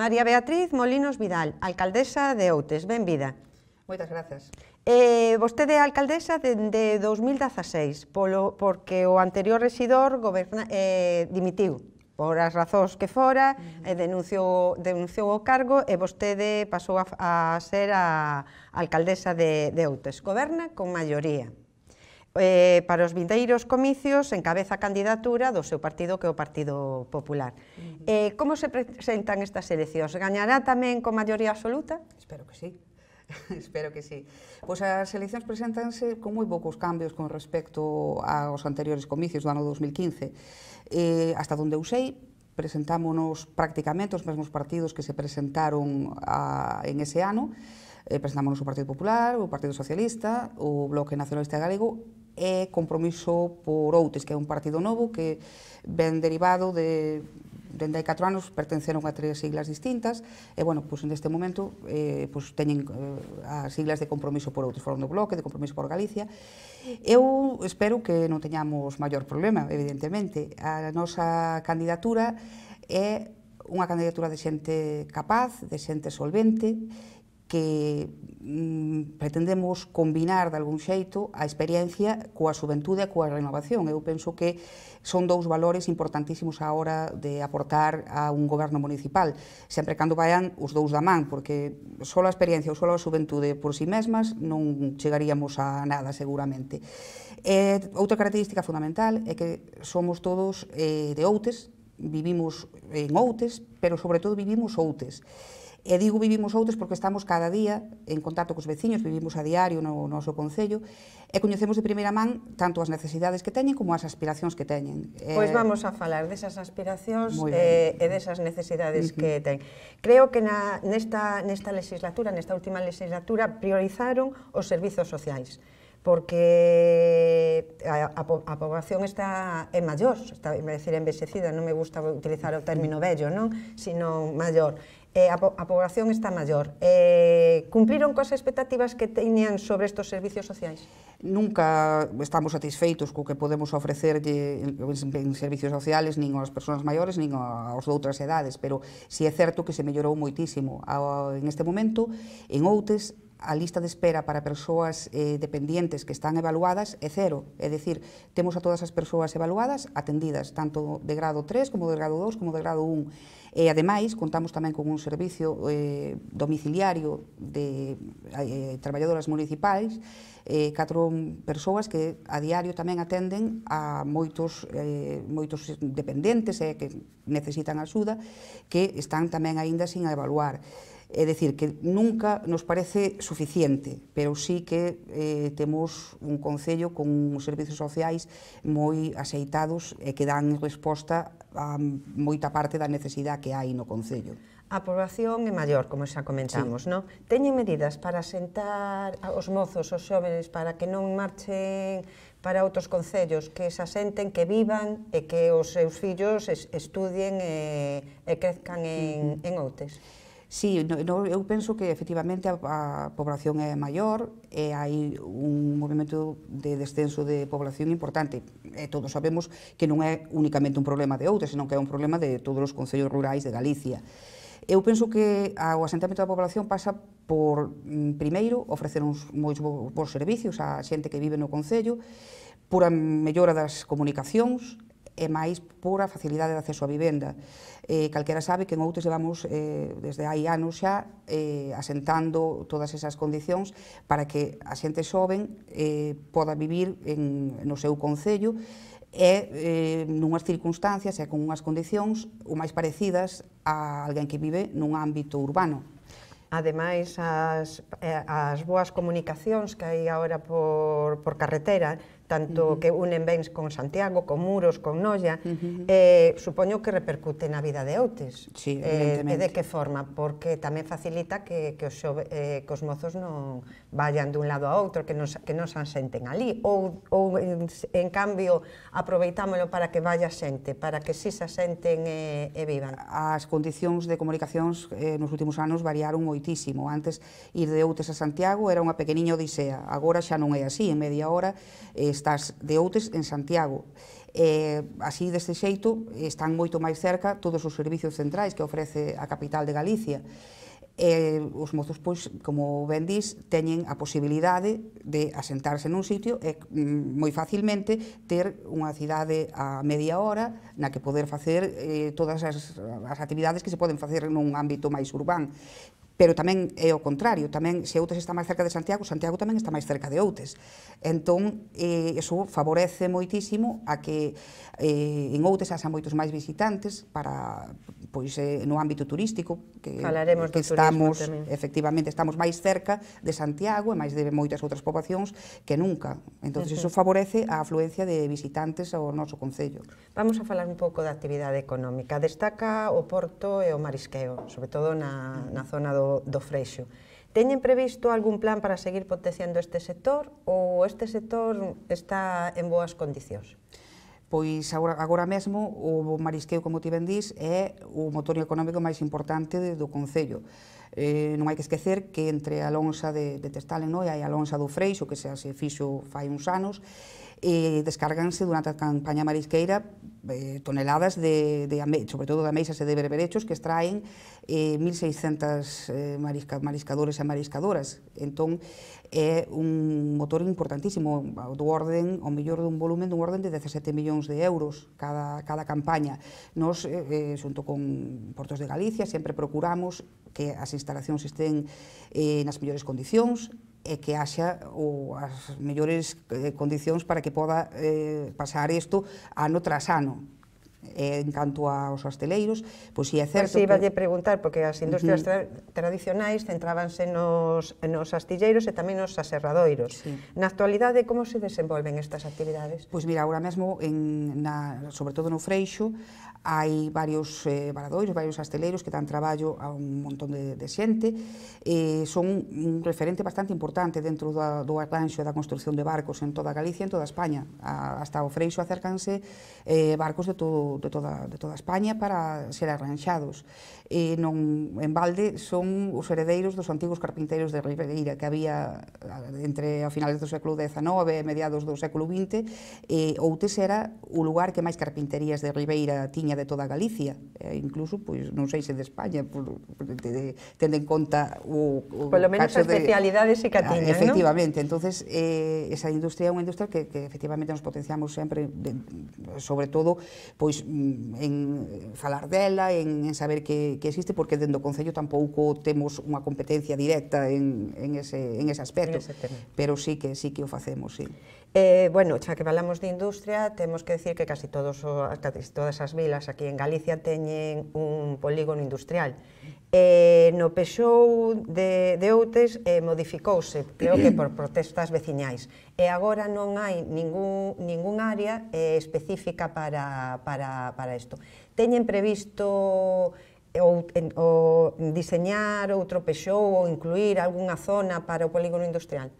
María Beatriz Molinos Vidal, alcaldesa de Outes, benvida. Moitas gracias. Eh, vostede é alcaldesa dende de 2016, polo, porque o anterior residor goberna, eh, dimitiu por as razóns que fora, eh, denunciou, denunciou o cargo e vostede pasou a, a ser a alcaldesa de, de Outes. Goberna con maioría eh, para os vindeiros comicios encabeza cabeza candidatura do seu partido que é o Partido Popular. Uh -huh. eh, como se presentan estas eleccións? Gañará tamén con maioría absoluta? Espero que sí. Espero que sí. Pois as eleccións presentanse con moi poucos cambios con respecto aos anteriores comicios do ano 2015. Eh, hasta donde eu sei, presentámonos prácticamente os mesmos partidos que se presentaron a, en ese ano, eh, presentámonos o Partido Popular, o Partido Socialista, o Bloque Nacionalista Galego e Compromiso por Outes, que é un partido novo que ben derivado de dende hai 4 anos pertenceron a tres siglas distintas e, bueno, pois neste momento eh, pois teñen eh, as siglas de compromiso por outros, foron do Bloque, de compromiso por Galicia. Eu espero que non teñamos maior problema, evidentemente. A nosa candidatura é unha candidatura de xente capaz, de xente solvente que mm, pretendemos combinar de algún xeito a experiencia coa xuventude e coa renovación. Eu penso que son dous valores importantísimos a hora de aportar a un goberno municipal, sempre cando vayan os dous da man, porque só a experiencia ou só a xuventude por si sí mesmas non chegaríamos a nada seguramente. E outra característica fundamental é que somos todos eh, de Outes, vivimos en Outes, pero sobre todo vivimos Outes. E digo vivimos outros porque estamos cada día en contacto cos veciños, vivimos a diario no noso concello e coñecemos de primeira man tanto as necesidades que teñen como as aspiracións que teñen. Eh, pois vamos a falar desas aspiracións eh, e desas necesidades uh -huh. que ten. Creo que na, nesta, nesta legislatura, nesta última legislatura, priorizaron os servizos sociais porque a, a, a poboación está é maior, está, iba decir envexecida, non me gusta utilizar o término vello, non, sino maior. Eh, a, a poboación está maior. Eh, cumpriron coas expectativas que teñían sobre estes servicios sociais? Nunca estamos satisfeitos co que podemos ofrecerlle en servicios sociales nin ás persoas maiores nin aos de outras edades, pero si é certo que se mellorou moitísimo. en este momento, en Outes, a lista de espera para persoas eh, dependientes que están evaluadas é cero, é dicir, temos a todas as persoas evaluadas atendidas, tanto de grado 3 como de grado 2 como de grado 1. E ademais contamos tamén con un servicio eh, domiciliario de eh, traballadoras municipais, eh, catro persoas que a diario tamén atenden a moitos eh, moitos dependentes eh, que necesitan axuda que están tamén aínda sin evaluar. É dicir, que nunca nos parece suficiente, pero sí que eh, temos un Concello con servizos sociais moi axeitados e que dan resposta a moita parte da necesidade que hai no Concello. A poboación é maior, como xa comentamos, sí. non? Teñen medidas para sentar os mozos, os xóvenes, para que non marchen para outros concellos, que se asenten, que vivan e que os seus fillos estudien e, e crezcan en, en Outes? Sí, no, no, eu penso que efectivamente a, a población é maior e hai un movimento de descenso de población importante. E todos sabemos que non é únicamente un problema de Outra, senón que é un problema de todos os concellos rurais de Galicia. Eu penso que o asentamento da población pasa por, mm, primeiro, ofrecer uns moi bons servicios á xente que vive no Concello, por a mellora das comunicacións, e máis pura facilidade de acceso á vivenda. Eh, calquera sabe que en Outes levamos eh, desde hai anos xa eh, asentando todas esas condicións para que a xente xoven eh, poda vivir en, no seu concello e eh, nunhas circunstancias e con unhas condicións o máis parecidas a alguén que vive nun ámbito urbano. Ademais, as, eh, as boas comunicacións que hai agora por, por carretera tanto uh -huh. que unen bens con Santiago, con Muros, con Noia, uh -huh. eh, supoño que repercute na vida de outes. Sí, eh, de que forma? Porque tamén facilita que, que, os, xove, eh, que os mozos non, vayan dun lado a outro, que nos, que nos asenten ali, ou, ou en, en cambio aproveitámoslo para que vaya xente, para que si sí se asenten e, e vivan. As condicións de comunicacións eh, nos últimos anos variaron moitísimo. Antes ir de Outes a Santiago era unha pequeniña odisea, agora xa non é así, en media hora eh, estás de Outes en Santiago. Eh, así deste xeito están moito máis cerca todos os servicios centrais que ofrece a capital de Galicia e os mozos, pois, como ben dís, teñen a posibilidade de asentarse nun sitio e mm, moi facilmente ter unha cidade a media hora na que poder facer eh, todas as, as actividades que se poden facer nun ámbito máis urbán pero tamén é o contrario, tamén se Outes está máis cerca de Santiago, Santiago tamén está máis cerca de Outes. Entón, eh, eso favorece moitísimo a que eh, en Outes haxa moitos máis visitantes para pois eh, no ámbito turístico que, Falaremos que estamos, efectivamente, estamos máis cerca de Santiago e máis de moitas outras poboacións que nunca. Entón, uh -huh. eso favorece a afluencia de visitantes ao noso Concello. Vamos a falar un pouco da actividade económica. Destaca o Porto e o Marisqueo, sobre todo na, na zona do do, freixo. Teñen previsto algún plan para seguir potenciando este sector ou este sector está en boas condicións? Pois agora, agora mesmo o marisqueo, como ti ben dís, é o motor económico máis importante do Concello. Eh, non hai que esquecer que entre a lonxa de, de Testalen e a lonxa do Freixo, que se fixo fai uns anos, e descarganse durante a campaña marisqueira eh, toneladas de, de sobre todo de ameixas e de berberechos que extraen eh, 1.600 eh, marisca, mariscadores e mariscadoras. Entón, é un motor importantísimo do orden, ao mellor dun volumen dun orden de 17 millóns de euros cada, cada campaña. Nos, eh, eh, xunto con Portos de Galicia, sempre procuramos que as instalacións estén eh, nas mellores condicións, e que haxa o, as mellores eh, condicións para que poda eh, pasar isto ano tras ano eh, en canto aos hosteleiros, pois si é pois certo pues, que... Iba preguntar, porque as industrias tra tradicionais centrábanse nos, nos astilleiros e tamén nos aserradoiros. Sí. Na actualidade, como se desenvolven estas actividades? Pois mira, agora mesmo, en, na, sobre todo no Freixo, hai varios eh, varadoiros, varios asteleiros que dan traballo a un montón de, de xente, eh, son un referente bastante importante dentro do, do aclanxo da construción de barcos en toda Galicia, e en toda España. A, hasta o Freixo acércanse eh, barcos de todo de, toda, de toda España para ser arranxados. E non, en balde son os heredeiros dos antigos carpinteiros de Ribeira que había entre a finales do século XIX e mediados do século XX e Outes era o lugar que máis carpinterías de Ribeira tiña de toda Galicia, e incluso, pois, non sei se de España, por, de, de, tendo en conta o, o Polo menos caso de... especialidades se que ah, tiña, Efectivamente, ¿no? entonces eh, esa industria é unha industria que, que efectivamente nos potenciamos sempre, de, sobre todo, pois en falar dela, en, en saber que, que existe, porque dentro do Concello tampouco temos unha competencia directa en, en, ese, en ese aspecto, en ese pero sí que sí que o facemos, sí. Eh, bueno, xa que falamos de industria, temos que decir que casi, todos, casi todas as vilas aquí en Galicia teñen un polígono industrial. Eh, no Peixou de, de Outes eh, modificouse, creo que por protestas veciñais. E agora non hai ningún, ningún área eh, específica para, para, para isto. Teñen previsto eh, ou, en, ou diseñar outro Peixou ou incluir algunha zona para o polígono industrial?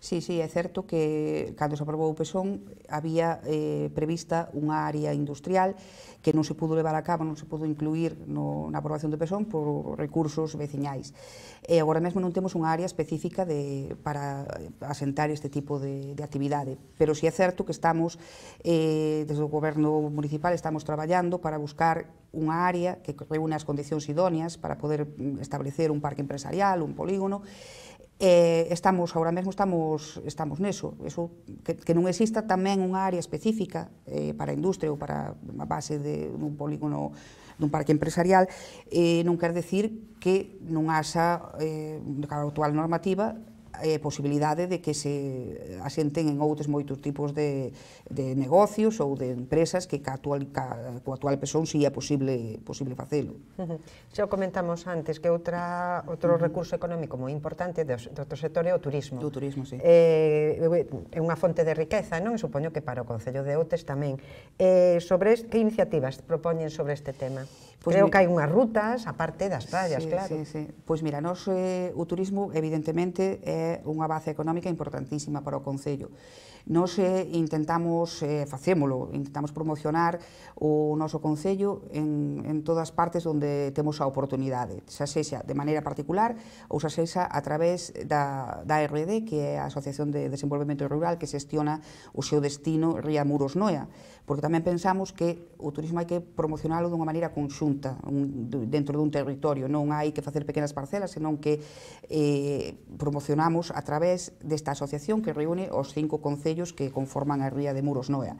Sí, sí, é certo que cando se aprobou o Pesón había eh, prevista unha área industrial que non se pudo levar a cabo, non se pudo incluir no, na aprobación do Pesón por recursos veciñais. E agora mesmo non temos unha área específica de, para asentar este tipo de, de actividade. Pero si sí é certo que estamos, eh, desde o goberno municipal, estamos traballando para buscar unha área que reúne as condicións idóneas para poder mm, establecer un parque empresarial, un polígono, eh, estamos agora mesmo estamos estamos neso, eso que, que non exista tamén unha área específica eh, para a industria ou para a base de un polígono dun parque empresarial, eh, non quer decir que non haxa eh, a actual normativa eh, posibilidade de que se asenten en outros moitos tipos de, de negocios ou de empresas que ca actual, ca, co actual pesón si é posible, posible facelo. Uh -huh. Xa comentamos antes que outra, outro uh -huh. recurso económico moi importante do, do outro sector é o turismo. Do turismo, sí. Eh, é unha fonte de riqueza, non? E supoño que para o Concello de Outes tamén. Eh, sobre este, que iniciativas propoñen sobre este tema? Pues Creo mi... que hai unhas rutas, aparte das praias, sí, claro. Sí, sí. Pois mira, nos, eh, o turismo evidentemente é unha base económica importantísima para o Concello. Nos eh, intentamos, eh, facémolo, intentamos promocionar o noso Concello en, en todas partes onde temos a oportunidade, xa sexa de maneira particular ou xa sexa a través da, da RD, que é a Asociación de Desenvolvemento Rural, que xestiona o seu destino Ría Muros Noia, porque tamén pensamos que o turismo hai que promocionalo dunha maneira conxunta xunta un, dentro dun territorio. Non hai que facer pequenas parcelas, senón que eh, promocionamos a través desta asociación que reúne os cinco concellos que conforman a Ría de Muros Noea.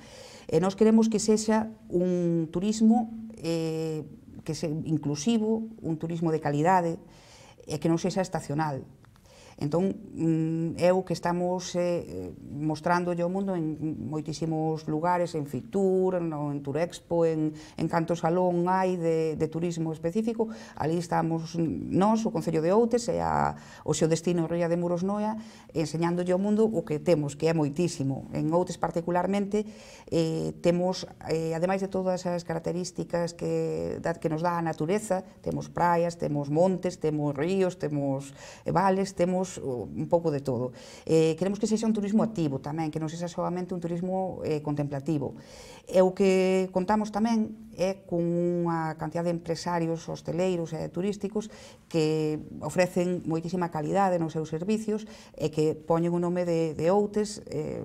E nós queremos que sexa un turismo eh, que se inclusivo, un turismo de calidade, e que non sexa estacional, Entón, é mm, o que estamos eh, mostrando ao mundo en moitísimos lugares, en Fitur, no, en Turexpo, en, en canto salón hai de, de turismo específico. Ali estamos nós, o Concello de Outes, e a, o seu destino Ría de Muros Noia, enseñándolle ao mundo o que temos, que é moitísimo. En Outes particularmente, eh, temos, eh, ademais de todas as características que, da, que nos dá a natureza, temos praias, temos montes, temos ríos, temos eh, vales, temos queremos un pouco de todo. Eh, queremos que sexa un turismo activo tamén, que non sexa solamente un turismo eh, contemplativo. E o que contamos tamén é con unha cantidad de empresarios hosteleiros e turísticos que ofrecen moitísima calidade nos seus servicios e que poñen o nome de, de Outes eh,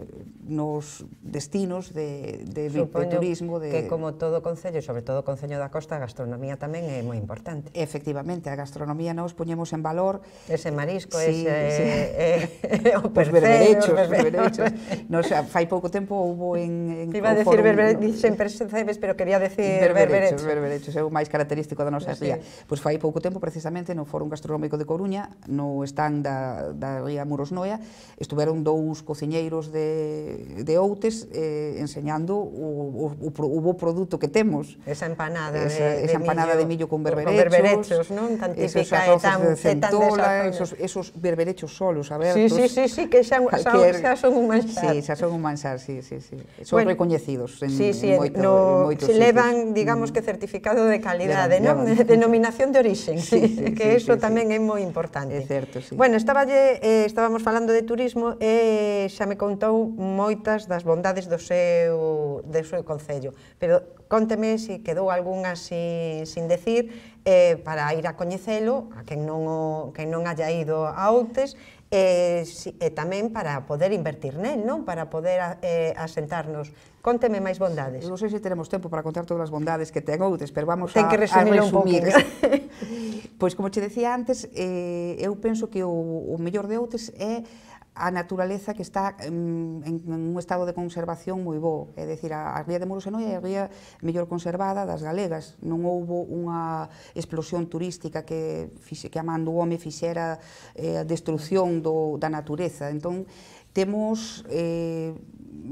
nos destinos de, de, de, de turismo. De... que como todo Concello, sobre todo o Concello da Costa, a gastronomía tamén é moi importante. Efectivamente, a gastronomía nos poñemos en valor. Ese marisco, sí, ese eh, sí. eh, eh o os berberechos, os berberechos. no, xa, fai pouco tempo houbo en... en Iba a decir berberechos, sempre se cebes, pero quería decir berberechos. Berberechos, é o máis característico da nosa sí. ría. Pois fai pouco tempo, precisamente, no Fórum Gastronómico de Coruña, no stand da, da ría Muros Noia, estuveron dous cociñeiros de, de Outes eh, enseñando o, o, o, o bo produto que temos. Esa empanada esa, de, esa de empanada millo, de millo con berberechos. Con berberechos, non? Tan típica e tan, de centola, esos, esos berberechos poder ver hechos solos, abertos. Sí, sí, sí, sí que xa, calquer... xa, xa son un manxar. Sí, xa son un manxar, sí, sí, sí. Son bueno, recoñecidos en, sí, sí, en moito, no, en moito se levan, mm. digamos que certificado de calidade, de, non? Denominación de orixen, sí, sí, que eso sí, tamén sí. é moi importante. É certo, sí. Bueno, lle, eh, estábamos falando de turismo e eh, xa me contou moitas das bondades do seu, do seu concello, pero conteme se si quedou algunha sin, sin decir eh, para ir a coñecelo, a quen non, o, quen non haya ido a Outes, e, eh, si, e eh, tamén para poder invertir nel, non? Para poder a, eh, asentarnos. Conteme máis bondades. Non sei se teremos tempo para contar todas as bondades que ten Outes, pero vamos ten a, que a resumir. pois como che decía antes, eh, eu penso que o, o mellor de Outes é a naturaleza que está en, en, un estado de conservación moi bo, é dicir, a, a ría de Muros e Noia é a ría mellor conservada das galegas, non houbo unha explosión turística que fixe, que a man do home fixera eh, a destrucción do, da natureza, entón temos eh,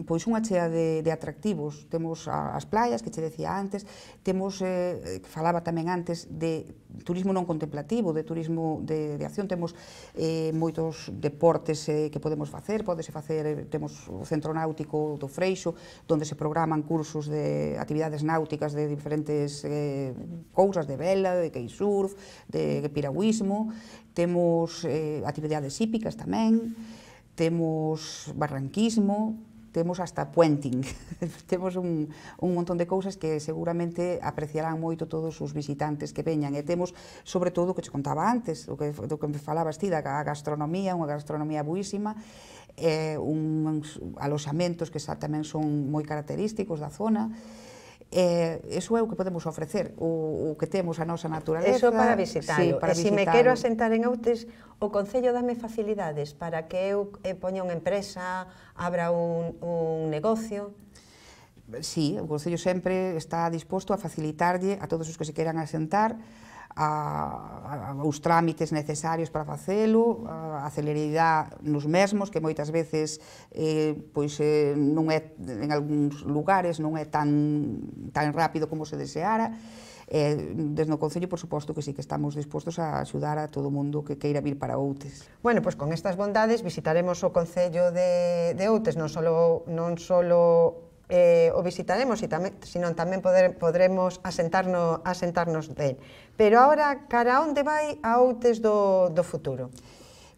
pois unha chea de, de atractivos. Temos as playas, que che decía antes, temos, eh, falaba tamén antes, de turismo non contemplativo, de turismo de, de acción, temos eh, moitos deportes eh, que podemos facer, podese facer, eh, temos o Centro Náutico do Freixo, donde se programan cursos de actividades náuticas de diferentes eh, cousas, de vela, de kitesurf, de piragüismo, temos eh, actividades hípicas tamén, temos barranquismo, temos hasta puenting, temos un, un montón de cousas que seguramente apreciarán moito todos os visitantes que veñan, e temos sobre todo o que che contaba antes, o que, do que me falabas ti, da gastronomía, unha gastronomía buísima, e eh, un, aloxamentos que xa tamén son moi característicos da zona, eh, eso é o que podemos ofrecer, o, o que temos a nosa naturaleza. Eso para visitalo. Sí, para e se si me quero asentar en Outes, o Concello dame facilidades para que eu eh, poña unha empresa, abra un, un negocio? Sí, o Concello sempre está disposto a facilitarlle a todos os que se queran asentar a, a, os trámites necesarios para facelo, a, a celeridade nos mesmos, que moitas veces eh, pois, eh, non é, en algúns lugares non é tan, tan rápido como se deseara. Eh, desde o Concello, por suposto, que sí que estamos dispostos a axudar a todo o mundo que queira vir para Outes. Bueno, pois pues con estas bondades visitaremos o Concello de, de Outes, non só non solo eh, o visitaremos e tamén, senón tamén poder, podremos asentarnos, asentarnos del. Pero agora, cara onde vai a Outes do, do futuro?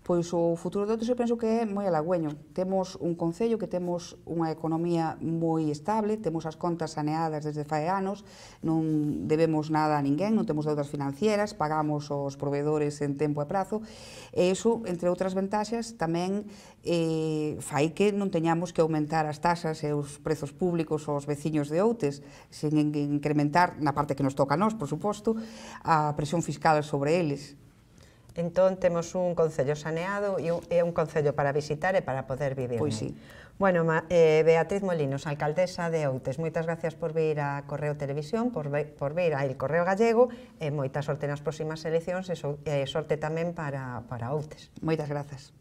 Pois o futuro de Outes eu penso que é moi alagüeño. Temos un concello que temos unha economía moi estable, temos as contas saneadas desde fai anos, non debemos nada a ninguén, non temos deudas financieras, pagamos os proveedores en tempo e prazo, e iso, entre outras ventaxas, tamén eh, fai que non teñamos que aumentar as tasas e os prezos públicos aos veciños de Outes, sen incrementar, na parte que nos toca a nós, por suposto, a presión fiscal sobre eles. Entón temos un concello saneado e un, un concello para visitar e para poder vivir. Pois sí. Bueno, eh, Beatriz Molinos, alcaldesa de Outes, moitas gracias por vir a Correo Televisión, por, por vir a El Correo Gallego, e moita sorte nas próximas eleccións e, sorte tamén para, para Outes. Moitas grazas.